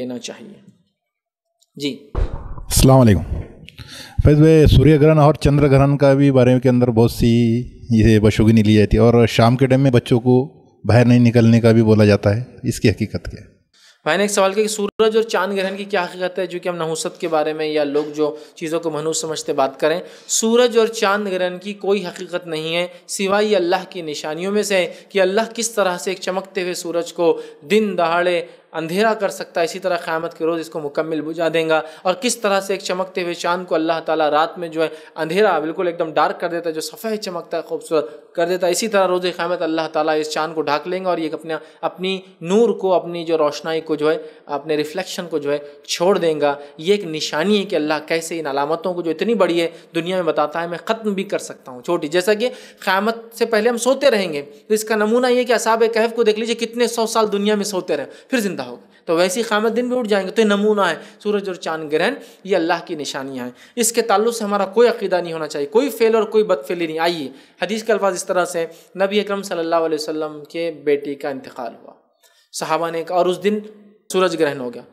देना चाहिए जी अलैक्म फैज भाई सूर्य ग्रहण और चंद्र ग्रहण का भी बारे के अंदर बहुत सी ये बशुगनी ली जाती है और शाम के टाइम में बच्चों को बाहर नहीं निकलने का भी बोला जाता है इसकी हकीकत क्या है भाई ने एक सवाल किया कि सूरज और चांद ग्रहण की क्या हकीकत है जो कि हम नहुसत के बारे में या लोग जो चीज़ों को मनहूस समझते बात करें सूरज और चांद ग्रहण की कोई हकीकत नहीं है सिवाय अल्लाह की निशानियों में से कि अल्लाह किस तरह से एक चमकते हुए सूरज को दिन दहाड़े अंधेरा कर सकता है इसी तरह क़्यामत के रोज़ इसको मुकम्मल बुझा देगा और किस तरह से एक चमकते हुए चांद को अल्लाह ताला रात में जो है अंधेरा बिल्कुल एकदम डार्क कर देता है जो सफ़ेद चमकता है खूबसूरत कर देता है इसी तरह रोज़ क़्यामत अल्लाह ताला इस चांद को ढाक लेंगे और ये अपने अपनी नूर को अपनी जो रोशनाई को जो है अपने रिफ्लेक्शन को जो है छोड़ देंगे ये एक निशानी है कि अल्लाह कैसे इन अलामतों को जो इतनी बड़ी है दुनिया में बताता है मैं ख़त्म भी कर सकता हूँ छोटी जैसा कि क़्यामत से पहले हम सोते रहेंगे तो इसका नमूना ये कि असाब कहफ को देख लीजिए कितने सौ साल दुनिया में सोते रहे फिर जिंदगी जिंदा होगा तो वैसे ही क़्यामत दिन भी उठ जाएंगे तो ये नमूना है सूरज और चांद ग्रहण ये अल्लाह की निशानियाँ हैं इसके ताल्लुक से हमारा कोई अकीदा नहीं होना चाहिए कोई फेल और कोई बदफेली नहीं आइए हदीस के अल्फाज इस तरह से नबी अक्रम सल्ला वसम के बेटी का इंतकाल हुआ साहबा ने कहा और उस दिन सूरज ग्रहण हो गया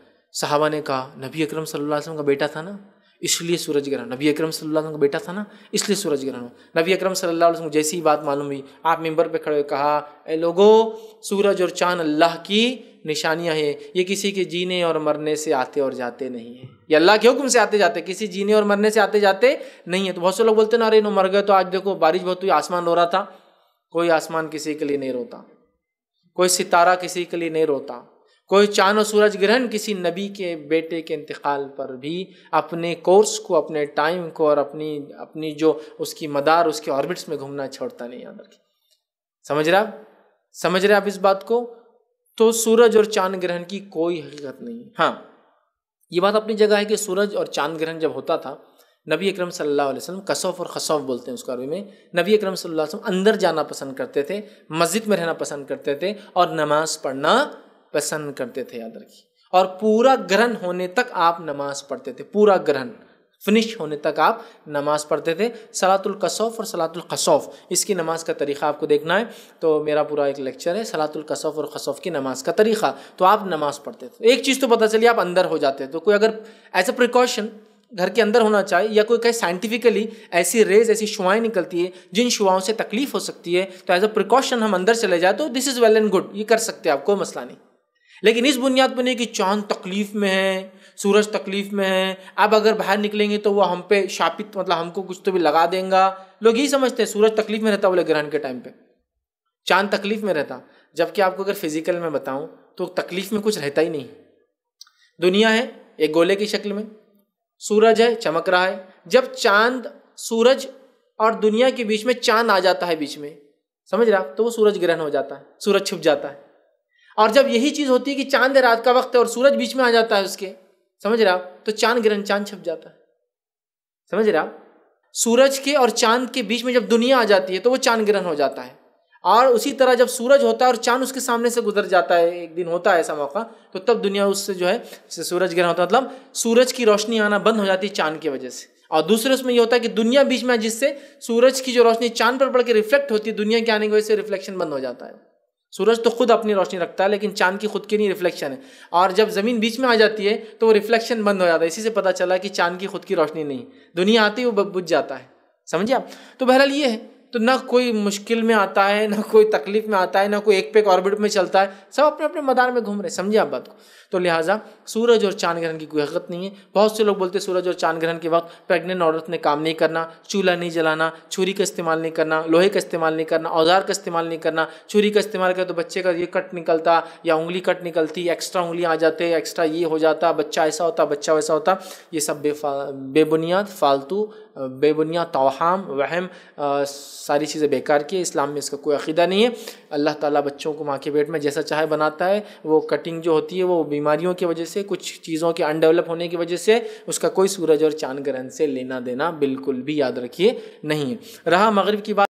साहबा ने कहा नबी अक्रम सल्ला वसम का बेटा था ना इसलिए सूरज ग्रहण नबी अक्रम सल्ला का बेटा था ना इसलिए सूरज ग्रहण नबी अक्रम सल्ला जैसी बात मालूम हुई आप मेंबर पर खड़े कहा ए लोगो सूरज और चांद अल्लाह की निशानियाँ हैं ये किसी के जीने और मरने से आते और जाते नहीं है ये अल्लाह के हुक्म से आते जाते किसी जीने और मरने से आते जाते नहीं है तो बहुत से लोग बोलते ना अरे नो मर गए तो आज देखो बारिश बहुत हुई आसमान रो रहा था कोई आसमान किसी के लिए नहीं रोता कोई सितारा किसी के लिए नहीं रोता कोई चांद और सूरज ग्रहण किसी नबी के बेटे के इंतकाल पर भी अपने कोर्स को अपने टाइम को और अपनी अपनी जो उसकी मदार उसके ऑर्बिट्स में घूमना छोड़ता नहीं याद रखिए समझ रहा समझ रहे आप इस बात को तो सूरज और चांद ग्रहण की कोई हकीकत नहीं हाँ ये बात अपनी जगह है कि सूरज और चांद ग्रहण जब होता था नबी अक्रम सल्ला अलैहि कसौफ और खसौफ बोलते हैं उसको अरबी में नबी अक्रम सल्ला वसम अंदर जाना पसंद करते थे मस्जिद में रहना पसंद करते थे और नमाज पढ़ना पसंद करते थे याद रखिए और पूरा ग्रहण होने तक आप नमाज पढ़ते थे पूरा ग्रहण फिनिश होने तक आप नमाज पढ़ते थे सलातुल कसौफ और सलातुल खसौफ इसकी नमाज का तरीक़ा आपको देखना है तो मेरा पूरा एक लेक्चर है सलातुल कसौफ और खसौफ की नमाज का तरीक़ा तो आप नमाज पढ़ते थे एक चीज़ तो पता चली आप अंदर हो जाते तो कोई अगर एज अ प्रिकॉशन घर के अंदर होना चाहिए या कोई कहीं साइंटिफिकली ऐसी रेज ऐसी शुआएँ निकलती है जिन शुआओं से तकलीफ हो सकती है तो एज अ प्रिकॉशन हम अंदर चले जाए तो this is well and good ये कर सकते हैं आप कोई मसला नहीं लेकिन इस बुनियाद पर नहीं कि चांद तकलीफ में है सूरज तकलीफ में है अब अगर बाहर निकलेंगे तो वह हम पे शापित मतलब हमको कुछ तो भी लगा देगा लोग यही समझते हैं सूरज तकलीफ में रहता बोले ग्रहण के टाइम पे चांद तकलीफ में रहता जबकि आपको अगर फिजिकल में बताऊं तो तकलीफ में कुछ रहता ही नहीं दुनिया है एक गोले की शक्ल में सूरज है चमक रहा है जब चांद सूरज और दुनिया के बीच में चांद आ जाता है बीच में समझ रहा तो वो सूरज ग्रहण हो जाता है सूरज छुप जाता है और जब यही चीज होती है कि चांद रात का वक्त है और सूरज बीच में आ जाता है उसके समझ रहे आप तो चांद ग्रहण चांद छप जाता है समझ रहे आप सूरज के और चांद के बीच में जब दुनिया आ जाती है तो वो चांद ग्रहण हो जाता है और उसी तरह जब सूरज होता है और चांद उसके सामने से गुजर जाता है एक दिन होता है ऐसा मौका तो तब दुनिया उससे जो है सूरज ग्रहण होता है मतलब सूरज की रोशनी आना बंद हो जाती है चांद की वजह से और दूसरे उसमें यह होता है कि दुनिया बीच में जिससे सूरज की जो रोशनी चांद पर पड़ के रिफ्लेक्ट होती है दुनिया के आने की वजह से रिफ्लेक्शन बंद हो जाता है सूरज तो खुद अपनी रोशनी रखता है लेकिन चांद की खुद की नहीं रिफ्लेक्शन है और जब ज़मीन बीच में आ जाती है तो वो रिफ्लेक्शन बंद हो जाता है इसी से पता चला कि चांद की खुद की रोशनी नहीं दुनिया आती है वो बुझ जाता है समझे आप तो बहरहाल ये है तो ना कोई मुश्किल में आता है ना कोई तकलीफ में आता है ना कोई एक पे एक ऑर्बिट में चलता है सब अपने अपने मदार में घूम रहे हैं समझे आप बात को तो लिहाजा सूरज और चांद ग्रहण की कोई हकत नहीं है बहुत से लोग बोलते हैं सूरज और चांद ग्रहण के वक्त प्रेग्नेंट औरत ने काम नहीं करना चूल्हा नहीं जलाना छुरी का इस्तेमाल नहीं करना लोहे का इस्तेमाल नहीं करना औजार का इस्तेमाल नहीं करना छुरी का इस्तेमाल करें तो बच्चे का ये कट निकलता या उंगली कट निकलती एक्स्ट्रा उंगली आ जाते एक्स्ट्रा ये हो जाता बच्चा ऐसा होता बच्चा वैसा होता ये सब बेफा बेबुनियाद फालतू बेबुनिया तोहम वहम सारी चीज़ें बेकार की इस्लाम में इसका कोई अकीदा नहीं है अल्लाह ताला बच्चों को माँ के पेट में जैसा चाहे बनाता है वो कटिंग जो होती है वो बीमारियों की वजह से कुछ चीज़ों के अनडेवलप होने की वजह से उसका कोई सूरज और चांद ग्रहण से लेना देना बिल्कुल भी याद रखिए नहीं है रहा मगरब की बात